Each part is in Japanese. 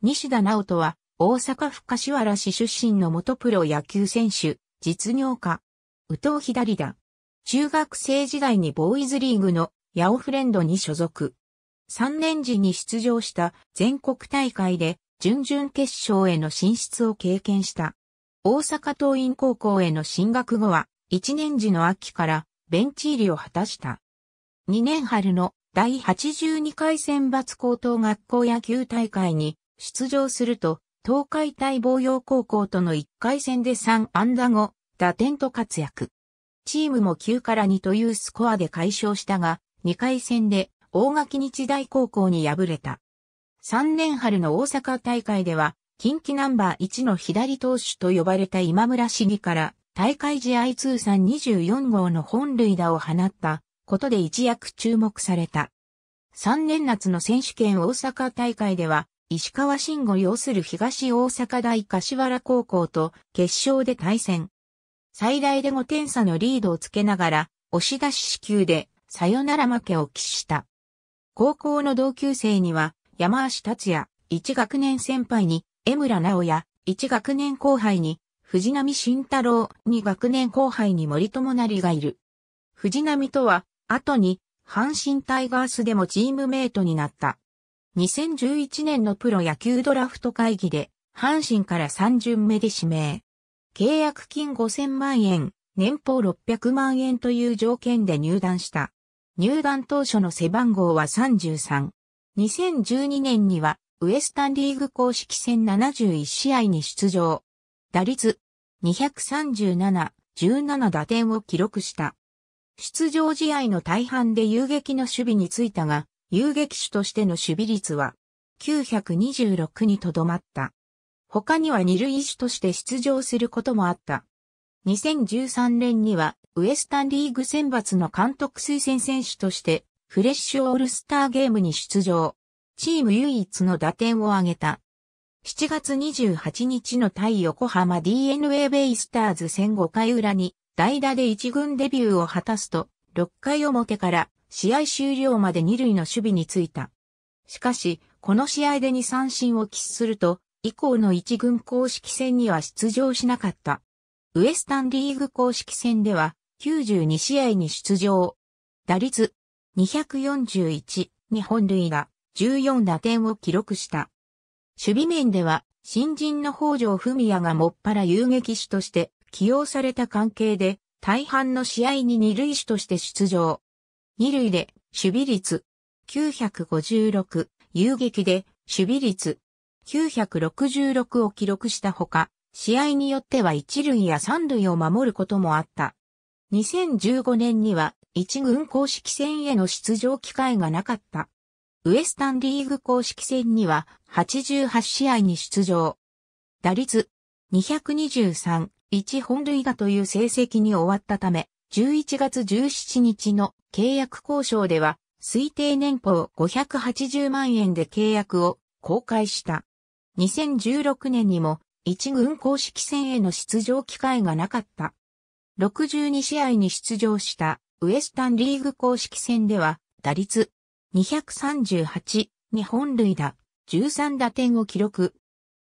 西田直人は、大阪府柏原市出身の元プロ野球選手、実業家。宇藤左だ。中学生時代にボーイズリーグのヤオフレンドに所属。3年時に出場した全国大会で準々決勝への進出を経験した。大阪桐蔭高校への進学後は、1年時の秋からベンチ入りを果たした。2年春の第82回選抜高等学校野球大会に出場すると、東海大防洋高校との1回戦で3安打後、打点と活躍。チームも9から2というスコアで解消したが、2回戦で大垣日大高校に敗れた。3年春の大阪大会では、近畿ナンバー1の左投手と呼ばれた今村市議から大会試合通算24号の本塁打を放ったことで一躍注目された。3年夏の選手権大阪大会では石川慎吾擁する東大阪大柏原高校と決勝で対戦。最大で5点差のリードをつけながら、押し出し支給でさよなら負けを喫した。高校の同級生には、山足達也、1学年先輩に、江村直也、1学年後輩に、藤波慎太郎、2学年後輩に森友成がいる。藤波とは、後に、阪神タイガースでもチームメイトになった。2011年のプロ野球ドラフト会議で、阪神から3巡目で指名。契約金5000万円、年俸600万円という条件で入団した。入団当初の背番号は33。2012年には、ウエスタンリーグ公式戦71試合に出場。打率237、17打点を記録した。出場試合の大半で遊撃の守備についたが、遊撃手としての守備率は926にとどまった。他には二塁手として出場することもあった。2013年にはウエスタンリーグ選抜の監督推薦選手としてフレッシュオールスターゲームに出場。チーム唯一の打点を挙げた。7月28日の対横浜 DNA ベイスターズ戦5回裏に代打で一軍デビューを果たすと、6回表から試合終了まで二塁の守備についた。しかし、この試合で二三振を喫すると、以降の一軍公式戦には出場しなかった。ウエスタンリーグ公式戦では、92試合に出場。打率、241、日本塁が、14打点を記録した。守備面では、新人の北条文也がもっぱら遊撃手として起用された関係で、大半の試合に二塁手として出場。二塁で守備率956、遊撃で守備率966を記録したほか、試合によっては一塁や三塁を守ることもあった。2015年には一軍公式戦への出場機会がなかった。ウエスタンリーグ公式戦には88試合に出場。打率223、1本塁打という成績に終わったため、11月17日の契約交渉では、推定年俸580万円で契約を公開した。2016年にも一軍公式戦への出場機会がなかった。62試合に出場したウエスタンリーグ公式戦では打率238、日本塁打、13打点を記録。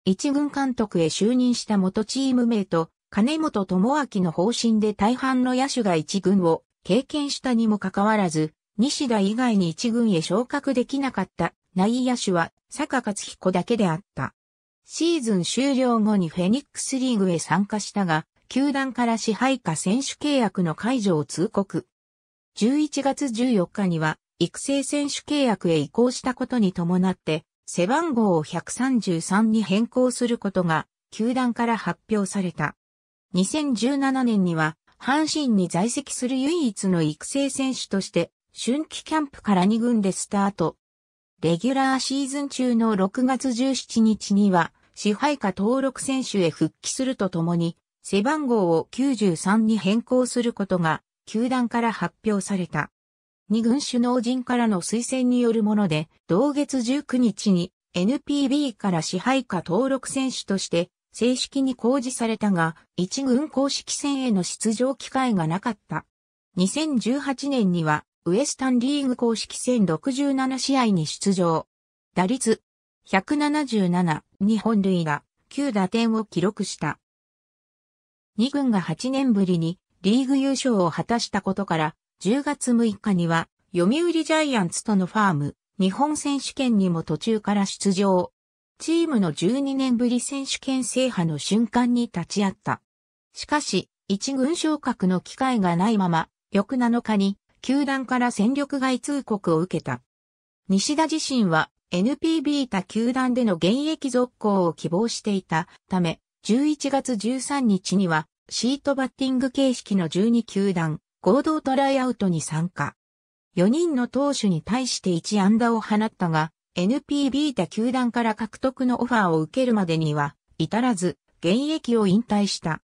一軍監督へ就任した元チームメイト、金本智明の方針で大半の野手が一軍を経験したにもかかわらず、西田以外に一軍へ昇格できなかった内野手は坂勝彦だけであった。シーズン終了後にフェニックスリーグへ参加したが、球団から支配下選手契約の解除を通告。11月14日には育成選手契約へ移行したことに伴って、背番号を133に変更することが球団から発表された。2017年には、阪神に在籍する唯一の育成選手として、春季キャンプから2軍でスタート。レギュラーシーズン中の6月17日には、支配下登録選手へ復帰するとともに、背番号を93に変更することが、球団から発表された。二軍首脳陣からの推薦によるもので、同月19日に NPB から支配下登録選手として正式に公示されたが、一軍公式戦への出場機会がなかった。2018年には、ウエスタンリーグ公式戦67試合に出場。打率177、日本塁打、9打点を記録した。2軍が8年ぶりにリーグ優勝を果たしたことから、10月6日には読売ジャイアンツとのファーム、日本選手権にも途中から出場。チームの12年ぶり選手権制覇の瞬間に立ち会った。しかし、一軍昇格の機会がないまま、翌7日に、球団から戦力外通告を受けた。西田自身は、NPB 他球団での現役続行を希望していたため、11月13日には、シートバッティング形式の12球団、合同トライアウトに参加。4人の投手に対して1安打を放ったが、NPB 他球団から獲得のオファーを受けるまでには、至らず、現役を引退した。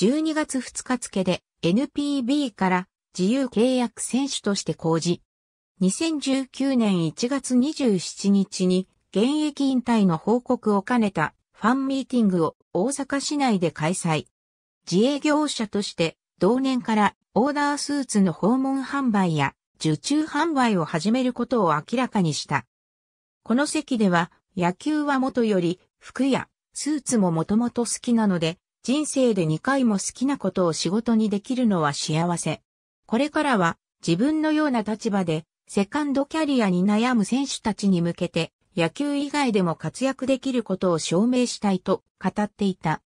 12月2日付で NPB から自由契約選手として公示。2019年1月27日に現役引退の報告を兼ねたファンミーティングを大阪市内で開催。自営業者として同年からオーダースーツの訪問販売や受注販売を始めることを明らかにした。この席では、野球はもとより、服やスーツももともと好きなので、人生で2回も好きなことを仕事にできるのは幸せ。これからは、自分のような立場で、セカンドキャリアに悩む選手たちに向けて、野球以外でも活躍できることを証明したいと語っていた。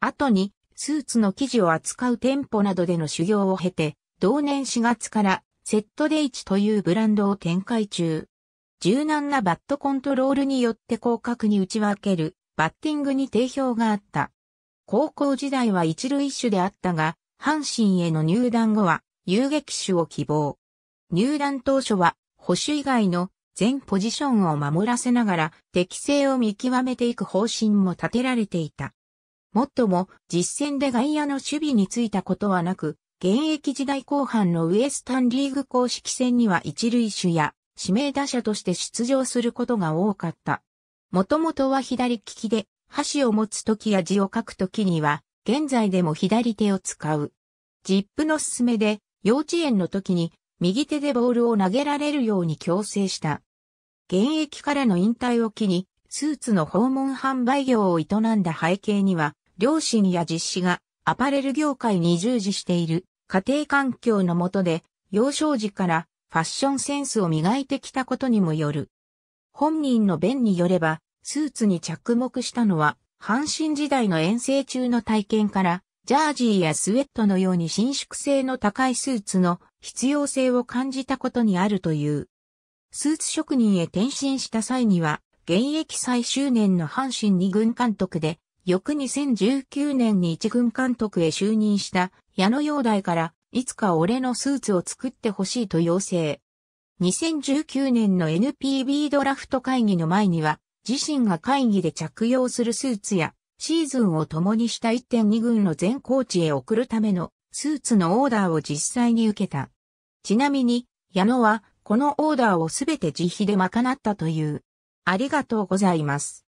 後に、スーツの生地を扱う店舗などでの修行を経て、同年4月から、セットデイチというブランドを展開中。柔軟なバットコントロールによって広角に打ち分ける、バッティングに定評があった。高校時代は一塁手であったが、阪神への入団後は、遊撃手を希望。入団当初は、保守以外の全ポジションを守らせながら、適性を見極めていく方針も立てられていた。もっとも、実戦で外野の守備についたことはなく、現役時代後半のウエスタンリーグ公式戦には一塁手や指名打者として出場することが多かった。もともとは左利きで、箸を持つ時や字を書く時には、現在でも左手を使う。ジップの勧めで、幼稚園の時に、右手でボールを投げられるように強制した。現役からの引退を機に、スーツの訪問販売業を営んだ背景には、両親や実施がアパレル業界に従事している家庭環境のもとで、幼少時からファッションセンスを磨いてきたことにもよる。本人の弁によれば、スーツに着目したのは、阪神時代の遠征中の体験から、ジャージーやスウェットのように伸縮性の高いスーツの必要性を感じたことにあるという。スーツ職人へ転身した際には、現役最終年の阪神二軍監督で、翌2019年に一軍監督へ就任した矢野陽大からいつか俺のスーツを作ってほしいと要請。2019年の NPB ドラフト会議の前には、自身が会議で着用するスーツや、シーズンを共にした1.2軍の全コーチへ送るためのスーツのオーダーを実際に受けた。ちなみに、矢野は、このオーダーをすべて自費で賄ったという。ありがとうございます。